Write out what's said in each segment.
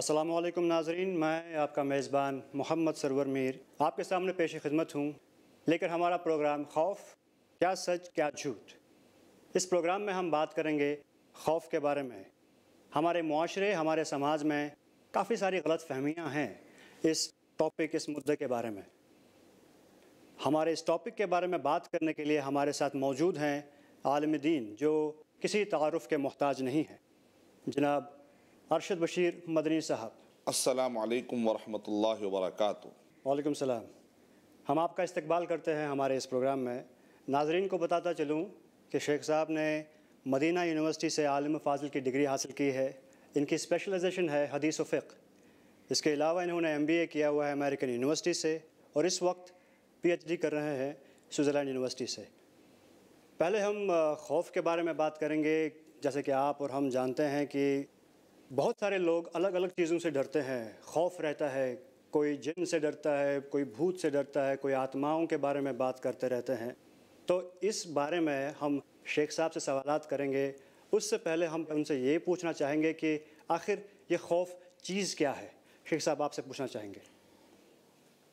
असलम नाजरीन मैं आपका मेज़बान मोहम्मद सरवर मीर आपके सामने पेश खिदमत हूँ लेकर हमारा प्रोग्राम खौफ क्या सच क्या झूठ इस प्रोग्राम में हम बात करेंगे खौफ के बारे में हमारे माशरे हमारे समाज में काफ़ी सारी गलत फहमियाँ हैं इस टॉपिक इस मुद्दे के बारे में हमारे इस टॉपिक के बारे में बात करने के लिए हमारे साथ मौजूद हैं आलम दीन जो किसी तारफ़ के मोहताज नहीं है जनाब अरशद बशीर मदनी साहब अस्सलाम वालेकुम वरक वालेकुम सलाम हम आपका इस्तकबाल करते हैं हमारे इस प्रोग्राम में नाजरीन को बताता चलूँ कि शेख साहब ने मदीना यूनिवर्सिटी से आलम फाजिल की डिग्री हासिल की है इनकी स्पेशलाइजेशन है हदीस व फ़िक इसके अलावा इन्होंने एम बी ए किया हुआ है अमेरिकन यूनिवर्सिटी से और इस वक्त पी एच डी कर रहे हैं स्विट्ज़रलैंड यूनिवर्सिटी से पहले हम खौफ के बारे में बात करेंगे जैसे कि आप और हम जानते हैं कि बहुत सारे लोग अलग अलग चीज़ों से डरते हैं खौफ रहता है कोई जिन से डरता है कोई भूत से डरता है कोई आत्माओं के बारे में बात करते रहते हैं तो इस बारे में हम शेख साहब से सवाल करेंगे उससे पहले हम उनसे ये पूछना चाहेंगे कि आखिर ये खौफ चीज़ क्या है शेख साहब आपसे पूछना चाहेंगे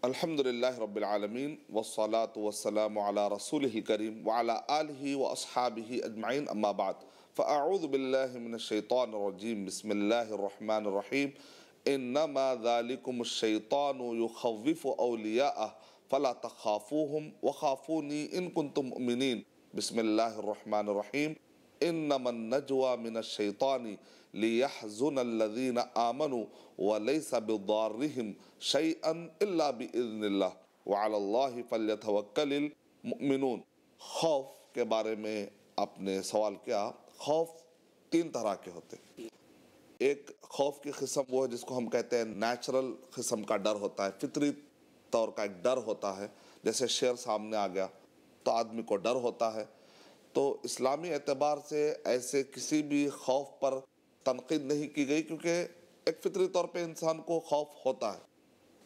अल्हम्दुलिल्लाह रब्बिल आलमीन वसलात वसलाम रसूल करीम वाला आलि व असहाबी अजमाइन अम्माबाद फ़ाऊद बिल्लाशैतानरजीम बसमीम इनमालिकमशैतानफ़ अलिया फ़ला तखाफ़ूम वखाफ़ूनी इन कुन तुम मिन बसमीम इनमनजवा मिनशैतानी लियाजुनल्लिन आमनु वलैसबिदारहम शैअन इल्ला बिइज़्निल्लाह वअलल्लाहि फ़ल्यतवक्कलिल मुमिनून खौफ के बारे में आपने सवाल किया खौफ तीन तरह के होते हैं एक खौफ की किस्म वो है जिसको हम कहते हैं नेचुरल किस्म का डर होता है फितरी तौर का एक डर होता है जैसे शेर सामने आ गया तो आदमी को डर होता है तो इस्लामी एतबार से ऐसे किसी भी खौफ पर तनकीद नहीं की गई क्योंकि एक फितरी तौर पे इंसान को खौफ होता है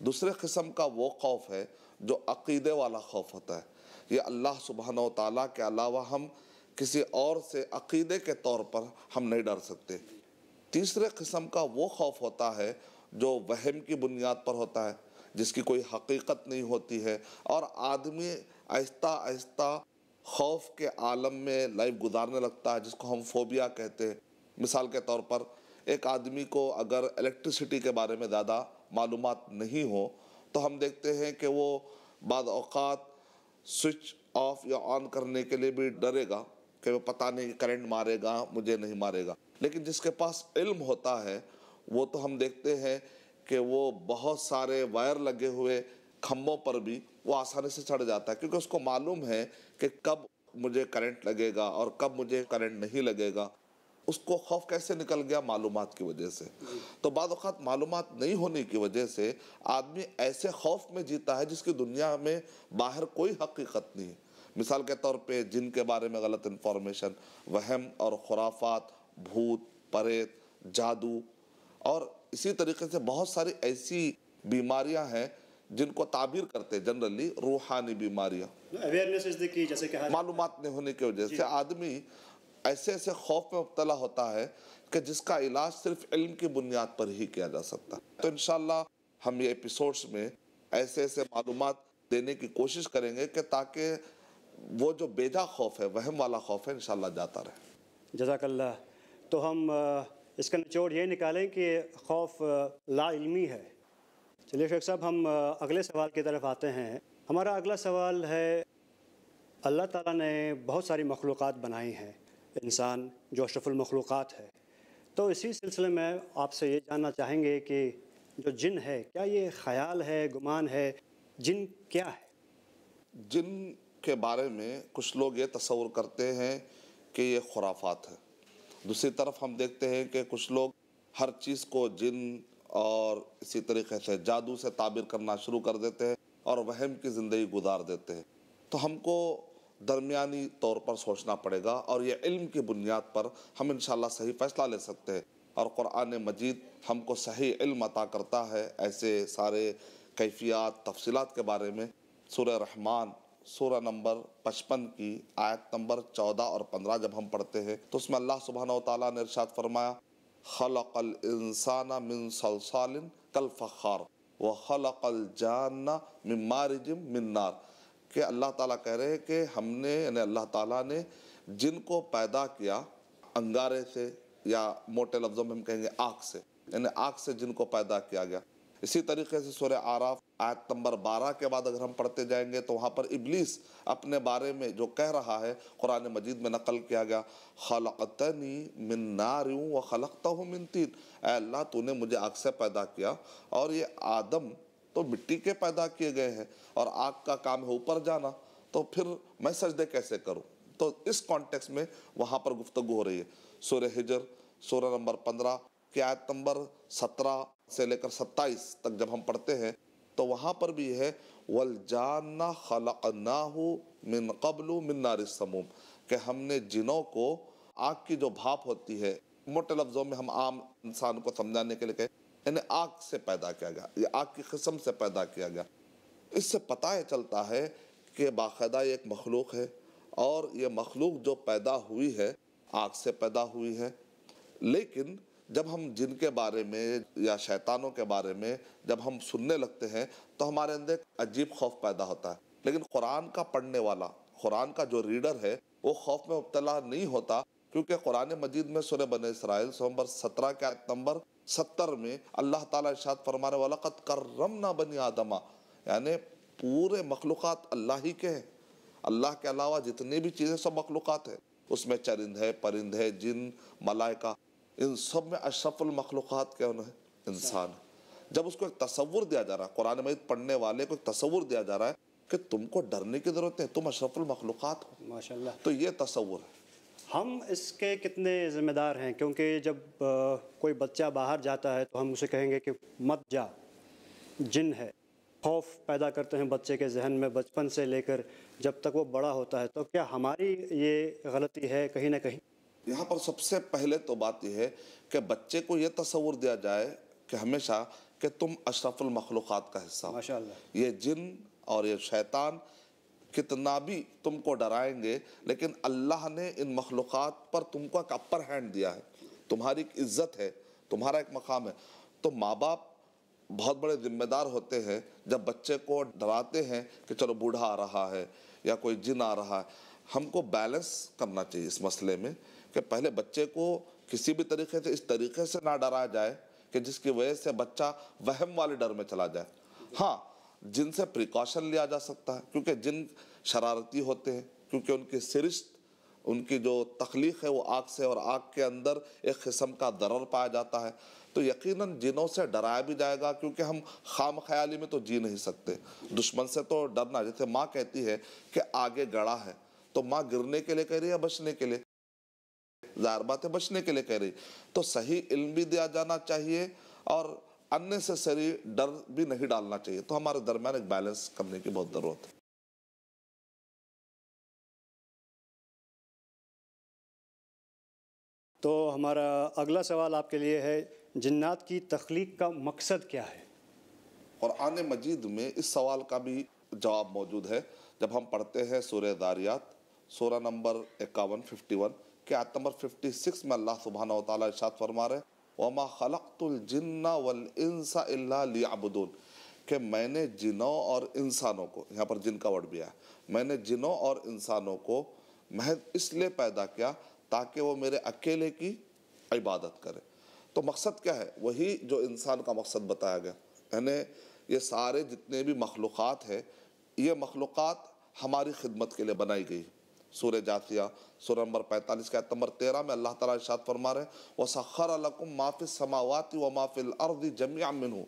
दूसरे किस्म का वो खौफ है जो अकीदे वाला खौफ होता है ये अल्लाह सुबहान तला के अलावा हम किसी और से अकीदे के तौर पर हम नहीं डर सकते तीसरे किस्म का वो खौफ होता है जो वहम की बुनियाद पर होता है जिसकी कोई हकीकत नहीं होती है और आदमी आहिस्ता आहिस्ता खौफ के आलम में लाइफ गुजारने लगता है जिसको हम फोबिया कहते हैं मिसाल के तौर पर एक आदमी को अगर इलेक्ट्रिसिटी के बारे में ज़्यादा मालूम नहीं हो तो हम देखते हैं कि वो बाद अवकात स्विच ऑफ या ऑन करने के लिए भी डरेगा कि वो पता नहीं करंट मारेगा मुझे नहीं मारेगा लेकिन जिसके पास इल्म होता है वो तो हम देखते हैं कि वो बहुत सारे वायर लगे हुए खम्भों पर भी वो आसानी से चढ़ जाता है क्योंकि उसको मालूम है कि कब मुझे करंट लगेगा और कब मुझे करंट नहीं लगेगा उसको खौफ कैसे निकल गया मालूम की वजह से तो बाद मालूम नहीं होने की वजह से आदमी ऐसे खौफ में जीता है जिसकी दुनिया में बाहर कोई हकीकत नहीं है मिसाल के तौर पे जिनके बारे में गलत इन्फॉर्मेशन वहम और खुराफात भूत परेत जादू और इसी तरीके से बहुत सारी ऐसी बीमारियां हैं जिनको ताबीर करते हैं जनरली रूहानी बीमारियां हाँ। मालूम नहीं होने की वजह से आदमी ऐसे ऐसे खौफ में मुबतला होता है कि जिसका इलाज सिर्फ इल्म की बुनियाद पर ही किया जा सकता है तो इन हम ये एपिसोड्स में ऐसे ऐसे मालूम देने की कोशिश करेंगे कि ताकि वो जो बेजा खौफ है वहम वाला खौफ है इन जाता रहे जजाकल्ला तो हम इसका निचोड़ ये निकालें कि खौफ लाइलमी है चलिए शेख साहब हम अगले सवाल की तरफ आते हैं हमारा अगला सवाल है अल्लाह ताला ने बहुत सारी मखलूक़ बनाई हैं इंसान जो अशरफुलमखलूक है तो इसी सिलसिले में आपसे ये जानना चाहेंगे कि जो जिन है क्या ये ख्याल है गुमान है जिन क्या है जिन के बारे में कुछ लोग ये तस्वुर करते हैं कि ये खुराफात है दूसरी तरफ हम देखते हैं कि कुछ लोग हर चीज़ को जिन और इसी तरीके से जादू से ताबिर करना शुरू कर देते हैं और वहम की ज़िंदगी गुजार देते हैं तो हमको दरमिया तौर पर सोचना पड़ेगा और ये इल्म की बुनियाद पर हम इन सही फ़ैसला ले सकते हैं और क़ुरान मजीद हमको सही इल्म अता करता है ऐसे सारे कैफियात तफसीत के बारे में सूर रहमान सोलह नंबर पचपन की आयत नंबर चौदह और पंद्रह जब हम पढ़ते हैं तो उसमें अल्लाह सुबहान तला ने इर्शाद फरमाया खलकल इंसाना मिन सलसालिन कल फ़ार व खलकल जाना मिन मारिजिम मिन नार कि अल्लाह ताला कह रहे हैं कि हमने यानी अल्लाह ताला ने जिनको पैदा किया अंगारे से या मोटे लफ्ज़ों में हम कहेंगे आग से यानी आग से जिनको पैदा किया गया इसी तरीके से सूर्य आराफ आयत नंबर 12 के बाद अगर हम पढ़ते जाएंगे तो वहाँ पर इबलीस अपने बारे में जो कह रहा है कुरान मजीद में नकल किया गया खलतनी मिन नारूँ व खलकता हूँ मिन तीन अल्लाह तूने मुझे आग से पैदा किया और ये आदम तो मिट्टी के पैदा किए गए हैं और आग का काम है ऊपर जाना तो फिर मैं सजदे कैसे करूँ तो इस कॉन्टेक्स में वहाँ पर गुफ्तु हो रही है सूर्य हिजर सूर्य नंबर पंद्रह की आयत नंबर सत्रह से लेकर सत्ताईस तक जब हम पढ़ते हैं तो वहाँ पर भी है जाना खलना हो मिन कबलू मिन नारिसमूम के हमने जिनों को आग की जो भाप होती है मोटे लफ्ज़ों में हम आम इंसान को समझाने के लिए कहें इन्हें आग से पैदा किया गया या आग की किस्म से पैदा किया गया इससे पता ही चलता है कि बाकायदा एक मखलूक है और ये मखलूक जो पैदा हुई है आग से पैदा हुई है लेकिन जब हम जिन के बारे में या शैतानों के बारे में जब हम सुनने लगते हैं तो हमारे अंदर अजीब खौफ पैदा होता है लेकिन कुरान का पढ़ने वाला कुरान का जो रीडर है वो खौफ में मुबतला नहीं होता क्योंकि कुरान मजीद में सुन बने इसराइल सोमबर सत्रह के नंबर सत्तर में अल्लाह ताला इरशाद फरमाने वाला कत करम ना बनी आदमा यानि पूरे मखलूक़ अल्लाह ही के हैं अल्लाह के अलावा जितनी भी चीज़ें सब मखलूक़ हैं उसमें चरिंद है परिंद है जिन मलाइका इन सब में मखलूक़ात क्या है इंसान जब उसको एक तस्वुर दिया जा रहा है कुरान मजीद पढ़ने वाले को एक तस्वुर दिया जा रहा है कि तुमको डरने की ज़रूरत है तुम मखलूक़ात हो माशा तो ये तस्वुर है हम इसके कितने ज़िम्मेदार हैं क्योंकि जब कोई बच्चा बाहर जाता है तो हम उसे कहेंगे कि मत जा जिन है खौफ पैदा करते हैं बच्चे के जहन में बचपन से लेकर जब तक वो बड़ा होता है तो क्या हमारी ये गलती है कहीं ना कहीं यहाँ पर सबसे पहले तो बात यह है कि बच्चे को यह तस्वुर दिया जाए कि हमेशा कि तुम अशरफुल मखलूक़ात का हिस्सा हो ये जिन और ये शैतान कितना भी तुमको डराएंगे लेकिन अल्लाह ने इन मखलूक़ पर तुमको एक अपर हैंड दिया है तुम्हारी एक इज्जत है तुम्हारा एक मकाम है तो माँ बाप बहुत बड़े जिम्मेदार होते हैं जब बच्चे को डराते हैं कि चलो बूढ़ा आ रहा है या कोई जिन आ रहा है हमको बैलेंस करना चाहिए इस मसले में कि पहले बच्चे को किसी भी तरीके से इस तरीके से ना डराया जाए कि जिसकी वजह से बच्चा वहम वाले डर में चला जाए हाँ जिनसे प्रिकॉशन लिया जा सकता है क्योंकि जिन शरारती होते हैं क्योंकि उनकी सिरिश्त उनकी जो तख्लीक है वो आग से और आग के अंदर एक किस्म का दरर पाया जाता है तो यकीनन जिनों से डराया भी जाएगा क्योंकि हम खाम ख्याली में तो जी नहीं सकते दुश्मन से तो डरना जैसे माँ कहती है कि आगे गड़ा है तो माँ गिरने के लिए कह रही है बचने के लिए ज़ाहिर बातें बचने के लिए कह रही तो सही इल्म भी दिया जाना चाहिए और अन्य से सही डर भी नहीं डालना चाहिए तो हमारे दरम्यान एक बैलेंस करने की बहुत ज़रूरत है तो हमारा अगला सवाल आपके लिए है जिन्नात की तख्लीक का मकसद क्या है और आने मजीद में इस सवाल का भी जवाब मौजूद है जब हम पढ़ते हैं सूर्य दारियात सोलह नंबर इक्यावन फिफ्टी वन के आयत नंबर फिफ्टी सिक्स में अल्लाह सुबहाना तला इर्शाद फरमा रहे वमा जिन्ना वल इंसा लियाबुदून के मैंने जिनों और इंसानों को यहाँ पर जिन का वर्ड भी आया मैंने जिनों और इंसानों को महज इसलिए पैदा किया ताकि वो मेरे अकेले की इबादत करें तो मकसद क्या है वही जो इंसान का मकसद बताया गया यानी ये सारे जितने भी मखलूक़ात हैं ये मखलूक़ात हमारी खिदमत के लिए बनाई गई सूर्य जातिया सूर नंबर पैंतालीस का नंबर तेरह में अल्लाह ताला इरशाद फरमा रहे व सखर लकुम माफिल समावाती व माफिल अर्द जमिया मिन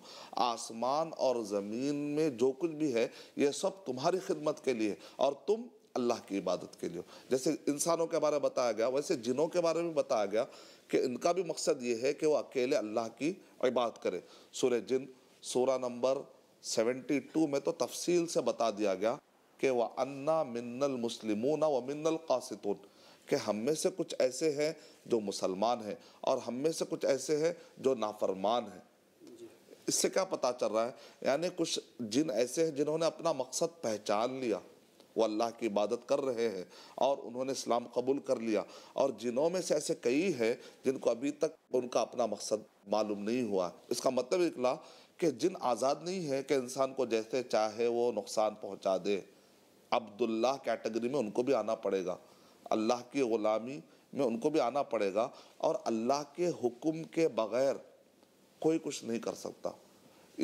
आसमान और ज़मीन में जो कुछ भी है ये सब तुम्हारी खिदमत के लिए और तुम अल्लाह की इबादत के लिए जैसे इंसानों के बारे में बताया गया वैसे जिनों के बारे में बताया गया कि इनका भी मकसद ये है कि वह अकेले अल्लाह की इबादत करें सूर्य जिन सोलह नंबर सेवेंटी टू में तो तफसील से बता दिया गया कि व अन्ना मिन्नल मुस्लिमून व मिन्नल कासितून कि हम में से कुछ ऐसे हैं जो मुसलमान हैं और हम में से कुछ ऐसे हैं जो नाफरमान हैं इससे क्या पता चल रहा है यानी कुछ जिन ऐसे हैं जिन्होंने अपना मकसद पहचान लिया वो अल्लाह की इबादत कर रहे हैं और उन्होंने इस्लाम कबूल कर लिया और जिनों में से ऐसे कई हैं जिनको अभी तक उनका अपना मकसद मालूम नहीं हुआ इसका मतलब निकला कि जिन आज़ाद नहीं है कि इंसान को जैसे चाहे वो नुकसान पहुंचा दे अब्दुल्ला कैटेगरी में उनको भी आना पड़ेगा अल्लाह की ग़ुलामी में उनको भी आना पड़ेगा और अल्लाह के हुक्म के बग़ैर कोई कुछ नहीं कर सकता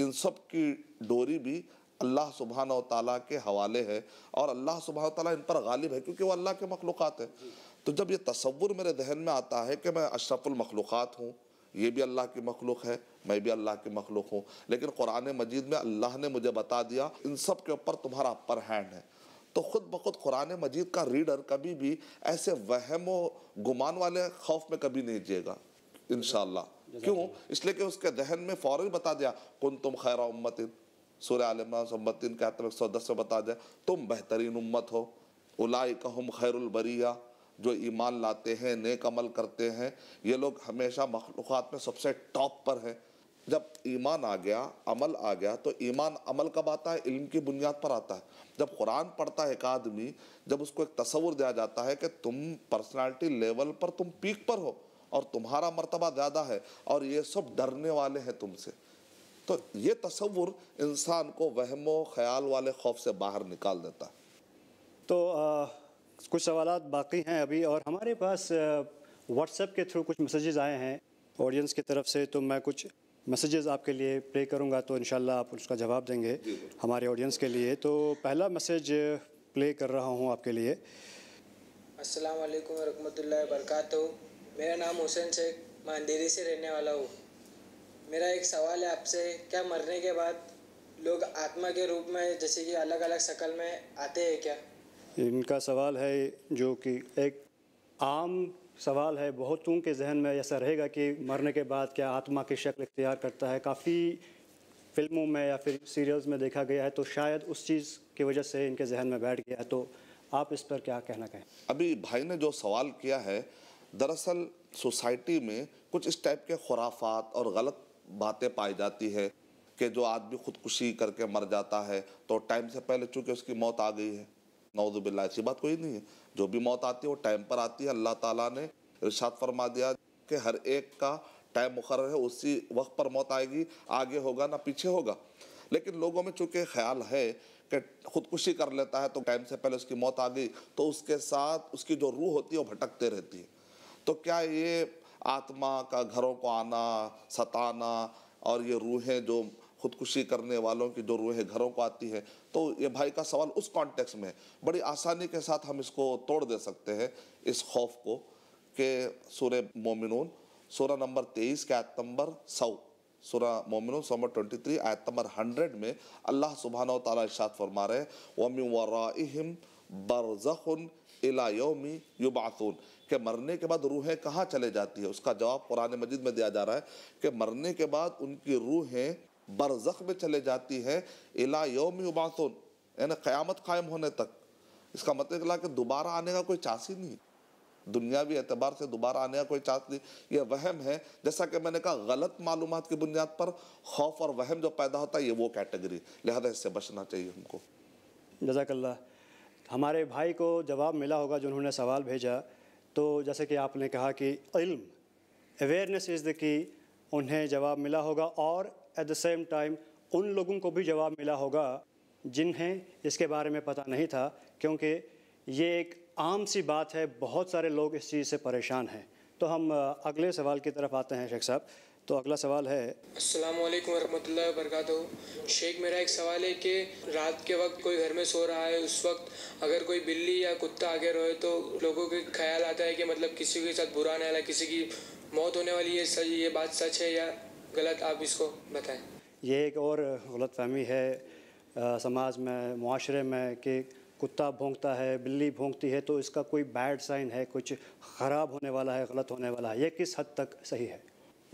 इन सब की डोरी भी अल्लाह सुबहान ताली के हवाले है और अल्लाह सुबहान ताली इन पर गालिब है क्योंकि वो अल्लाह के मखलूक़ हैं तो जब ये तस्वुर मेरे जहन में आता है कि मैं अशरफुलमखलूक़ात हूँ ये भी अल्लाह की मखलूक है मैं भी अल्लाह की मखलूक हूँ लेकिन कुरान मजीद में अल्लाह ने मुझे बता दिया इन सब के ऊपर तुम्हारा अपर हैंड है तो ख़ुद ब खुद कुरान मजीद का रीडर कभी भी ऐसे वहम गुमान वाले खौफ में कभी नहीं जिएगा इन क्यों इसलिए कि उसके दहन में फ़ौर बता दिया कन तुम खैर उम्मत सूर्य आलमतिन के आतम एक सौ दस में बता दिया तुम बेहतरीन उम्मत हो उलाई कहम खैरबरिया जो ईमान लाते हैं नेक अमल करते हैं ये लोग हमेशा मखलूक़ात में सबसे टॉप पर हैं जब ईमान आ गया अमल आ गया तो ईमान अमल कब आता है इल्म की बुनियाद पर आता है जब कुरान पढ़ता है एक आदमी जब उसको एक तस्वुर दिया जाता है कि तुम पर्सनालिटी लेवल पर तुम पीक पर हो और तुम्हारा मर्तबा ज़्यादा है और ये सब डरने वाले हैं तुमसे तो ये तस्वुर इंसान को वहमो ख्याल वाले खौफ से बाहर निकाल देता है तो आ, कुछ सवाल बाकी हैं अभी और हमारे पास व्हाट्सएप के थ्रू कुछ मैसेजेस आए हैं ऑडियंस की तरफ से तो मैं कुछ मैसेजेस आपके लिए प्ले करूंगा तो इन आप उसका जवाब देंगे हमारे ऑडियंस के लिए तो पहला मैसेज प्ले uh, कर रहा हूं आपके लिए अस्सलाम वालेकुम वरहमतुल्लाहि वबरकातु मेरा नाम हुसैन शेख मैं अंधेरी से रहने वाला हूँ मेरा एक सवाल है आपसे क्या मरने के बाद लोग आत्मा के रूप में जैसे कि अलग अलग शक्ल में आते हैं क्या इनका सवाल है जो कि एक आम सवाल है बहुतों के जहन में ऐसा रहेगा कि मरने के बाद क्या आत्मा की शक्ल इख्तियार करता है काफ़ी फिल्मों में या फिर सीरियल्स में देखा गया है तो शायद उस चीज़ की वजह से इनके जहन में बैठ गया है तो आप इस पर क्या कहना कहें अभी भाई ने जो सवाल किया है दरअसल सोसाइटी में कुछ इस टाइप के खुराफात और गलत बातें पाई जाती है कि जो आदमी खुदकुशी करके मर जाता है तो टाइम से पहले चूँकि उसकी मौत आ गई है नौजुबिल्ला ऐसी बात कोई नहीं है जो भी मौत आती है वो टाइम पर आती है अल्लाह ताला ने इर्शाद फरमा दिया कि हर एक का टाइम मुकर है उसी वक्त पर मौत आएगी आगे होगा ना पीछे होगा लेकिन लोगों में चूँकि ख्याल है कि खुदकुशी कर लेता है तो टाइम से पहले उसकी मौत आ गई तो उसके साथ उसकी जो रूह होती है वो भटकते रहती है तो क्या ये आत्मा का घरों को आना सताना और ये रूहें जो खुदकुशी करने वालों की जो रूहें घरों को आती हैं तो ये भाई का सवाल उस कॉन्टेक्स्ट में है बड़ी आसानी के साथ हम इसको तोड़ दे सकते हैं इस खौफ को कि सूर्य मोमिनून सूर्य नंबर तेईस के आयत नंबर सौ सूर्य मोमिन नंबर ट्वेंटी थ्री आयत नंबर हंड्रेड में अल्लाह सुबहान तला इशात फरमा रहे वमी वराम बरजन इलायोमी युबातून के मरने के बाद रूहें कहाँ चले जाती है उसका जवाब कुरान मजिद में दिया जा रहा है कि मरने के बाद उनकी रूहें बरज़ख में चले जाती है इला योम उबासन यानी क़यामत कायम होने तक इसका मतलब निकला कि दोबारा आने का कोई चांस ही नहीं दुनियावी एतबार से दोबारा आने का कोई चांस नहीं यह वहम है जैसा कि मैंने कहा गलत मालूम की बुनियाद पर खौफ और वहम जो पैदा होता है ये वो कैटेगरी लिहाजा इससे बचना चाहिए हमको जजाकल्ला हमारे भाई को जवाब मिला होगा जो उन्होंने सवाल भेजा तो जैसे कि आपने कहा कि इल्म अवेयरनेस इज़ द की उन्हें जवाब मिला होगा और एट द सेम टाइम उन लोगों को भी जवाब मिला होगा जिन्हें इसके बारे में पता नहीं था क्योंकि ये एक आम सी बात है बहुत सारे लोग इस चीज़ से परेशान हैं तो हम अगले सवाल की तरफ आते हैं शेख साहब तो अगला सवाल है अस्सलाम वालेकुम वरहमतुल्लाह वरकत शेख मेरा एक सवाल है कि रात के वक्त कोई घर में सो रहा है उस वक्त अगर कोई बिल्ली या कुत्ता आगे रोए तो लोगों के ख्याल आता है कि मतलब किसी के साथ बुरा ना लगा किसी की मौत होने वाली है सच ये बात सच है या गलत आप इसको बताएं ये एक और गलत फहमी है आ, समाज में माशरे में कि कुत्ता भोंगता है बिल्ली भोंगती है तो इसका कोई बैड साइन है कुछ ख़राब होने वाला है गलत होने वाला है ये किस हद तक सही है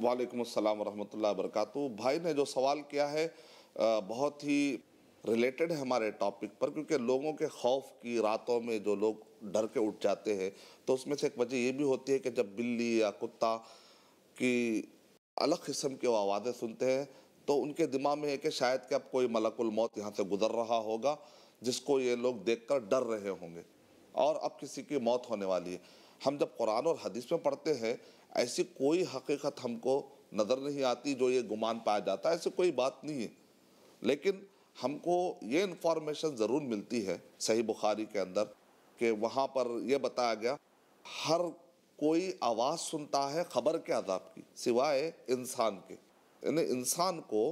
वालेकुम अस्सलाम रहमतुल्लाह वरकत भाई ने जो सवाल किया है बहुत ही रिलेटेड है हमारे टॉपिक पर क्योंकि लोगों के खौफ की रातों में जो लोग डर के उठ जाते हैं तो उसमें से एक वजह ये भी होती है कि जब बिल्ली या कुत्ता की अलग किस्म के आवाज़ें सुनते हैं तो उनके दिमाग में है कि शायद कि अब कोई मलकुल मौत यहाँ से गुजर रहा होगा जिसको ये लोग देखकर डर रहे होंगे और अब किसी की मौत होने वाली है हम जब कुरान और हदीस में पढ़ते हैं ऐसी कोई हकीकत हमको नज़र नहीं आती जो ये गुमान पाया जाता है ऐसी कोई बात नहीं है लेकिन हमको ये इन्फॉर्मेशन ज़रूर मिलती है सही बुखारी के अंदर कि वहाँ पर यह बताया गया हर कोई आवाज़ सुनता है ख़बर के अदाब की सिवाय इंसान के यानी इंसान को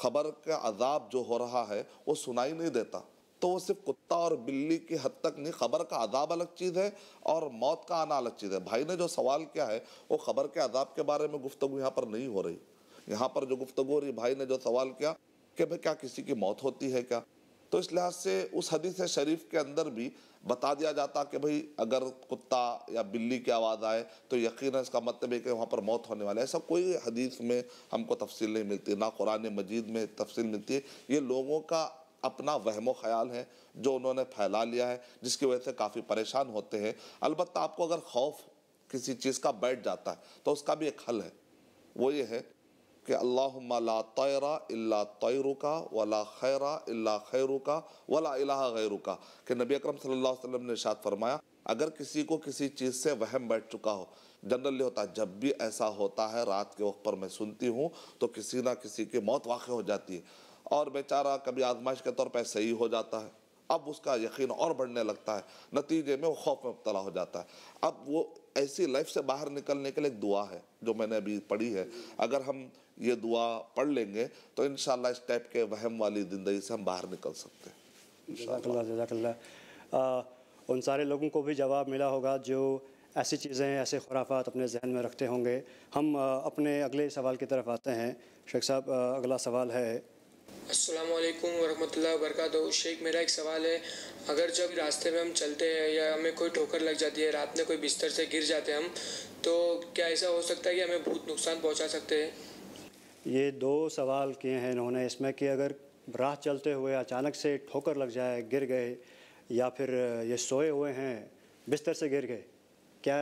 खबर का अजाब जो हो रहा है वो सुनाई नहीं देता तो वो सिर्फ कुत्ता और बिल्ली की हद तक नहीं खबर का अदाब अलग चीज़ है और मौत का आना अलग चीज़ है भाई ने जो सवाल किया है वो खबर के अदाब के बारे में गुफ्तु यहाँ पर नहीं हो रही यहाँ पर जो गुफ्तु हो रही भाई ने जो सवाल किया कि भाई क्या किसी की मौत होती है क्या तो इस लिहाज से उस हदीस शरीफ के अंदर भी बता दिया जाता कि भाई अगर कुत्ता या बिल्ली की आवाज़ आए तो यकीन इसका मतलब है कि वहाँ पर मौत होने वाला है ऐसा कोई हदीस में हमको तफसील नहीं मिलती ना कुरान मजीद में तफसील मिलती है ये लोगों का अपना वहमो ख्याल है जो उन्होंने फैला लिया है जिसकी वजह से काफ़ी परेशान होते हैं अलबत्त आपको अगर खौफ किसी चीज़ का बैठ जाता है तो उसका भी एक हल है वो ये है कि अल्लाहुम्मा ला तैरा अल्ला वला खैरा इल्ला खैरुका वला अला गैरुका कि नबी अकरम सल्लल्लाहु अलैहि वसल्लम ने शाद फरमाया अगर किसी को किसी चीज़ से वहम बैठ चुका हो जनरली होता है जब भी ऐसा होता है रात के वक्त पर मैं सुनती हूँ तो किसी ना किसी की मौत वाक़ हो जाती है और बेचारा कभी आजमाइश के तौर पर सही हो जाता है अब उसका यकीन और बढ़ने लगता है नतीजे में वो खौफ में मुबतला हो जाता है अब वो ऐसी लाइफ से बाहर निकलने के लिए एक दुआ है जो मैंने अभी पढ़ी है अगर हम ये दुआ पढ़ लेंगे तो इन इस टाइप के वहम वाली ज़िंदगी से हम बाहर निकल सकते हैं जजाकल्ला उन सारे लोगों को भी जवाब मिला होगा जो ऐसी चीज़ें ऐसे खुराफात अपने जहन में रखते होंगे हम अपने अगले सवाल की तरफ आते हैं शेख साहब अगला सवाल है अस्सलाम वालेकुम वरहमतुल्लाह वरकत शेख मेरा एक सवाल है अगर जब रास्ते में हम चलते हैं या हमें कोई ठोकर लग जाती है रात में कोई बिस्तर से गिर जाते हैं हम तो क्या ऐसा हो सकता है कि हमें भूत नुकसान पहुंचा सकते हैं ये दो सवाल किए हैं इन्होंने इसमें कि अगर राह चलते हुए अचानक से ठोकर लग जाए गिर गए या फिर ये सोए हुए हैं बिस्तर से गिर गए क्या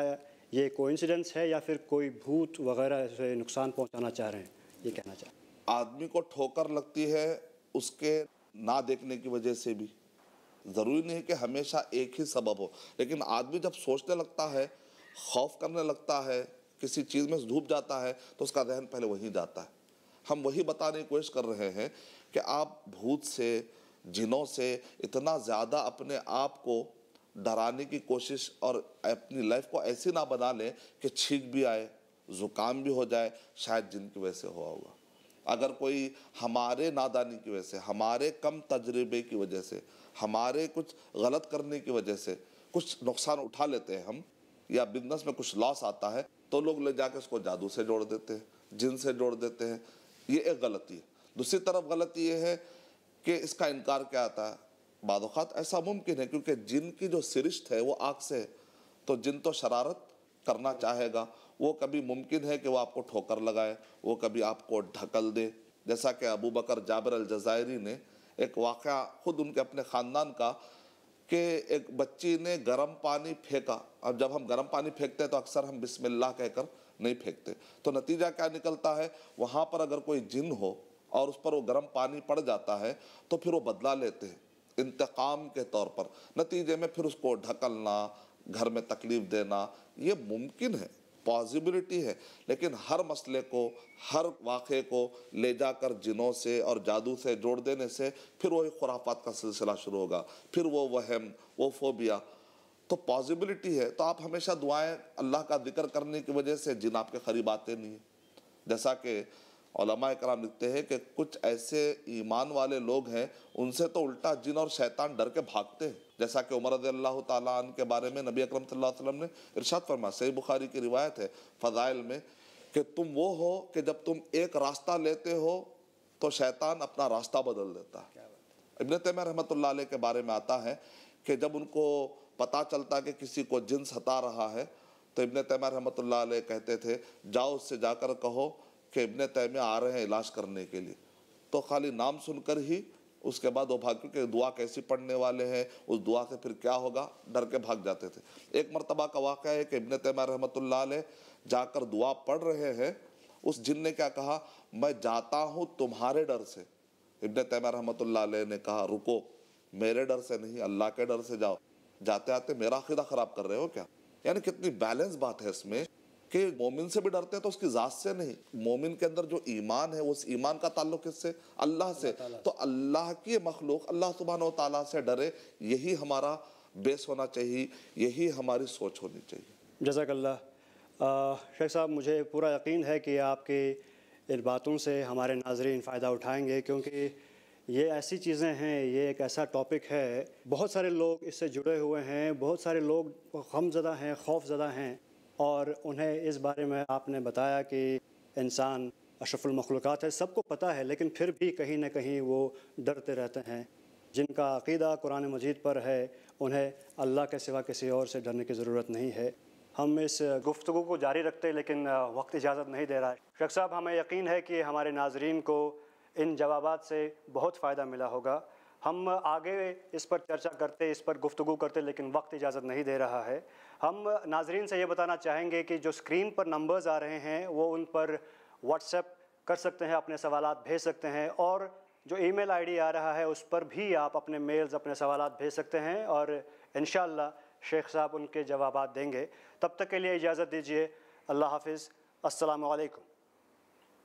ये कोइंसिडेंस है या फिर कोई भूत वगैरह से नुकसान पहुंचाना चाह रहे हैं ये कहना चाह आदमी को ठोकर लगती है उसके ना देखने की वजह से भी ज़रूरी नहीं कि हमेशा एक ही सबब हो लेकिन आदमी जब सोचने लगता है खौफ करने लगता है किसी चीज़ में डूब जाता है तो उसका जहन पहले वहीं जाता है हम वही बताने की कोशिश कर रहे हैं कि आप भूत से जिनों से इतना ज़्यादा अपने आप को डराने की कोशिश और अपनी लाइफ को ऐसी ना बना लें कि छींक भी आए ज़ुकाम भी हो जाए शायद जिनकी वजह से हुआ होगा अगर कोई हमारे नादानी की वजह से हमारे कम तजर्बे की वजह से हमारे कुछ गलत करने की वजह से कुछ नुकसान उठा लेते हैं हम या बिजनेस में कुछ लॉस आता है तो लोग ले जाकर उसको जादू से जोड़ देते हैं जिन से जोड़ देते हैं ये एक गलती है दूसरी तरफ गलती ये है कि इसका इनकार क्या आता है बाद ऐसा मुमकिन है क्योंकि जिन की जो सिरिश्त है वो आग से है तो जिन तो शरारत करना चाहेगा वो कभी मुमकिन है कि वो आपको ठोकर लगाए वो कभी आपको ढकल दे जैसा कि अबू बकर जाबर अलजायरी ने एक वाक़ ख़ुद उनके अपने ख़ानदान का कि एक बच्ची ने गर्म पानी फेंका अब जब हम गर्म पानी फेंकते हैं तो अक्सर हम बिसमिल्ला कहकर नहीं फेंकते तो नतीजा क्या निकलता है वहाँ पर अगर कोई जिन हो और उस पर वो गर्म पानी पड़ जाता है तो फिर वो बदला लेते हैं इंतकाम के तौर पर नतीजे में फिर उसको ढकलना घर में तकलीफ देना ये मुमकिन है पॉजिबिलिटी है लेकिन हर मसले को हर वाक़े को ले जाकर जिनों से और जादू से जोड़ देने से फिर वही खुराफात का सिलसिला शुरू होगा फिर वो वहम वो फोबिया तो पॉसिबिलिटी है तो आप हमेशा दुआएं अल्लाह का जिक्र करने की वजह से जिन आपके करीब आते नहीं हैं जैसा कि कराम लिखते हैं कि कुछ ऐसे ईमान वाले लोग हैं उनसे तो उल्टा जिन और शैतान डर के भागते हैं जैसा कि उमर अल्लाह तन के बारे में नबी अकरम वसल्लम ने इरशाद फरमा सही बुखारी की रिवायत है फ़ज़ाइल में कि तुम वो हो कि जब तुम एक रास्ता लेते हो तो शैतान अपना रास्ता बदल देता है इबन तैम रहमत के बारे में आता है कि जब उनको पता चलता कि किसी को जिन सता रहा है तो इबन तैमिया रहमत कहते थे जाओ उससे जाकर कहो कि इबन तैमे आ रहे हैं इलाज करने के लिए तो खाली नाम सुनकर ही उसके बाद वो भाग क्योंकि दुआ कैसी पढ़ने वाले हैं उस दुआ से फिर क्या होगा डर के भाग जाते थे एक मरतबा का वाक़ है कि इबन तैमिया रहमत जाकर दुआ पढ़ रहे हैं उस जिन ने क्या कहा मैं जाता हूँ तुम्हारे डर से इबन तैमिया रहमत ने कहा रुको मेरे डर से नहीं अल्लाह के डर से जाओ जाते आते मेरा अकीदा ख़राब कर रहे हो क्या यानी कितनी बैलेंस बात है इसमें कि मोमिन से भी डरते हैं तो उसकी ज़ात से नहीं मोमिन के अंदर जो ईमान है उस ईमान का ताल्लुक किससे अल्लाह से तो अल्लाह की मखलूक अल्लाह सुबहान तला से डरे यही हमारा बेस होना चाहिए यही हमारी सोच होनी चाहिए जजाकल्ला शेख साहब मुझे पूरा यकीन है कि आपके इन बातों से हमारे नाजरन फ़ायदा उठाएंगे क्योंकि ये ऐसी चीज़ें हैं ये एक ऐसा टॉपिक है बहुत सारे लोग इससे जुड़े हुए हैं बहुत सारे लोग गम हैं खौफ ज़दा हैं और उन्हें इस बारे में आपने बताया कि इंसान अशरफुलमखलूक़ात है सबको पता है लेकिन फिर भी कहीं ना कहीं वो डरते रहते हैं जिनका अकीदा कुरान मजीद पर है उन्हें अल्लाह के सिवा किसी और से डरने की ज़रूरत नहीं है हम इस गुफ्तु को जारी रखते लेकिन वक्त इजाज़त नहीं दे रहा है शख्स साहब हमें यकीन है कि हमारे नाजरन को इन जवाब से बहुत फ़ायदा मिला होगा हम आगे इस पर चर्चा करते इस पर गुफ्तु करते लेकिन वक्त इजाज़त नहीं दे रहा है हम नाजरीन से ये बताना चाहेंगे कि जो स्क्रीन पर नंबर्स आ रहे हैं वो उन पर व्हाट्सएप कर सकते हैं अपने सवाल भेज सकते हैं और जो ईमेल आईडी आ रहा है उस पर भी आप अपने मेल्स अपने सवाल भेज सकते हैं और इन शेख साहब उनके जवाब देंगे तब तक के लिए इजाज़त दीजिए अल्लाह हाफिज़ असलकम